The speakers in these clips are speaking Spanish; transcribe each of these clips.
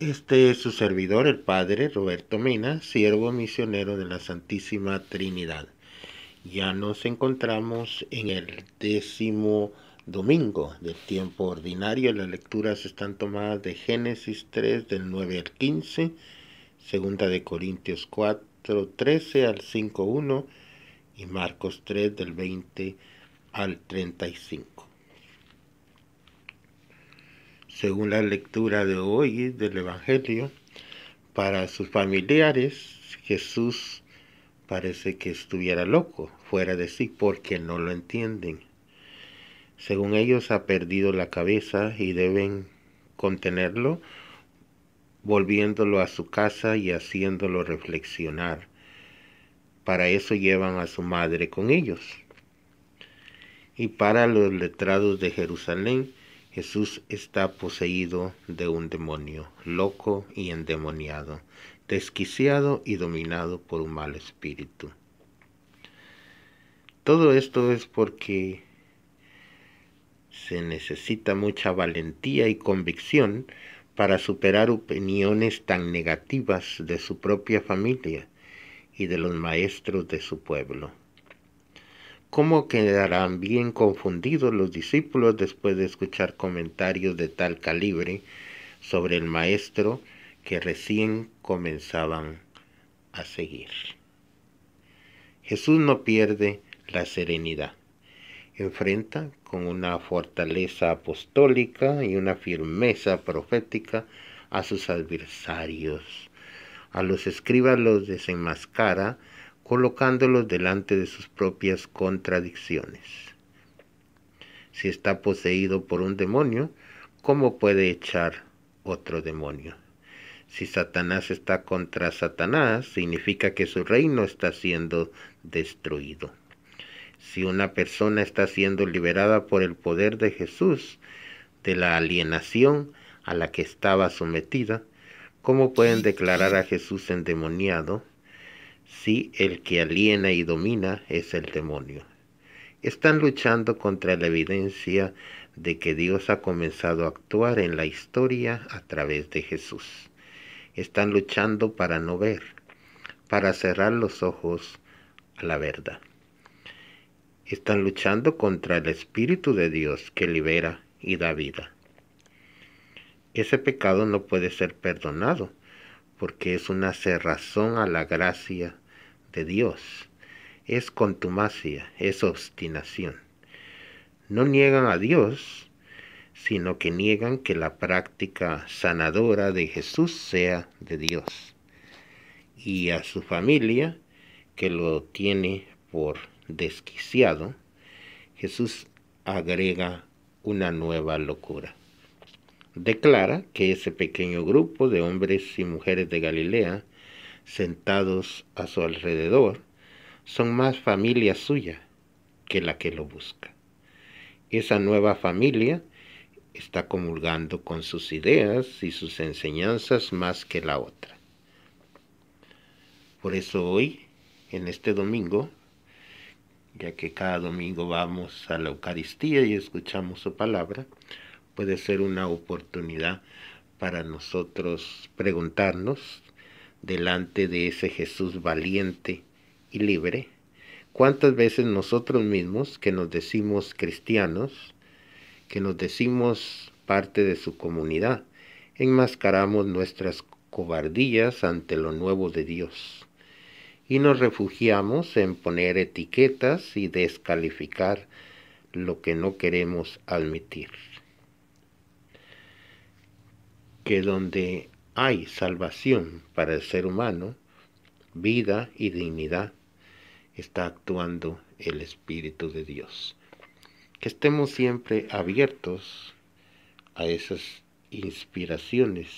Este es su servidor, el Padre Roberto Mina, siervo misionero de la Santísima Trinidad. Ya nos encontramos en el décimo domingo del tiempo ordinario. Las lecturas están tomadas de Génesis 3 del 9 al 15, Segunda de Corintios 4, 13 al 5, 1 y Marcos 3 del 20 al 35 según la lectura de hoy del Evangelio, para sus familiares Jesús parece que estuviera loco, fuera de sí, porque no lo entienden. Según ellos ha perdido la cabeza y deben contenerlo, volviéndolo a su casa y haciéndolo reflexionar. Para eso llevan a su madre con ellos. Y para los letrados de Jerusalén, Jesús está poseído de un demonio, loco y endemoniado, desquiciado y dominado por un mal espíritu. Todo esto es porque se necesita mucha valentía y convicción para superar opiniones tan negativas de su propia familia y de los maestros de su pueblo. ¿Cómo quedarán bien confundidos los discípulos después de escuchar comentarios de tal calibre sobre el maestro que recién comenzaban a seguir? Jesús no pierde la serenidad. Enfrenta con una fortaleza apostólica y una firmeza profética a sus adversarios. A los escribas los desenmascara colocándolos delante de sus propias contradicciones. Si está poseído por un demonio, ¿cómo puede echar otro demonio? Si Satanás está contra Satanás, significa que su reino está siendo destruido. Si una persona está siendo liberada por el poder de Jesús, de la alienación a la que estaba sometida, ¿cómo pueden declarar a Jesús endemoniado si el que aliena y domina es el demonio. Están luchando contra la evidencia de que Dios ha comenzado a actuar en la historia a través de Jesús. Están luchando para no ver, para cerrar los ojos a la verdad. Están luchando contra el Espíritu de Dios que libera y da vida. Ese pecado no puede ser perdonado porque es una cerrazón a la gracia de Dios. Es contumacia, es obstinación. No niegan a Dios, sino que niegan que la práctica sanadora de Jesús sea de Dios y a su familia que lo tiene por desquiciado, Jesús agrega una nueva locura declara que ese pequeño grupo de hombres y mujeres de Galilea, sentados a su alrededor, son más familia suya que la que lo busca. Esa nueva familia está comulgando con sus ideas y sus enseñanzas más que la otra. Por eso hoy, en este domingo, ya que cada domingo vamos a la Eucaristía y escuchamos su palabra, puede ser una oportunidad para nosotros preguntarnos delante de ese Jesús valiente y libre, cuántas veces nosotros mismos que nos decimos cristianos, que nos decimos parte de su comunidad, enmascaramos nuestras cobardías ante lo nuevo de Dios y nos refugiamos en poner etiquetas y descalificar lo que no queremos admitir que donde hay salvación para el ser humano, vida y dignidad, está actuando el Espíritu de Dios. Que estemos siempre abiertos a esas inspiraciones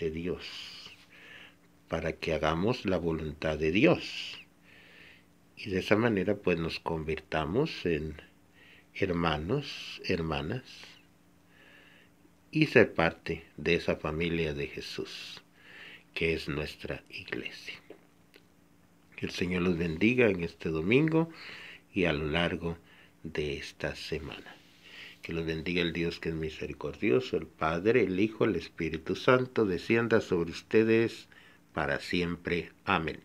de Dios para que hagamos la voluntad de Dios. Y de esa manera pues nos convirtamos en hermanos, hermanas, y ser parte de esa familia de Jesús, que es nuestra iglesia. Que el Señor los bendiga en este domingo y a lo largo de esta semana. Que los bendiga el Dios que es misericordioso, el Padre, el Hijo, el Espíritu Santo, descienda sobre ustedes para siempre. Amén.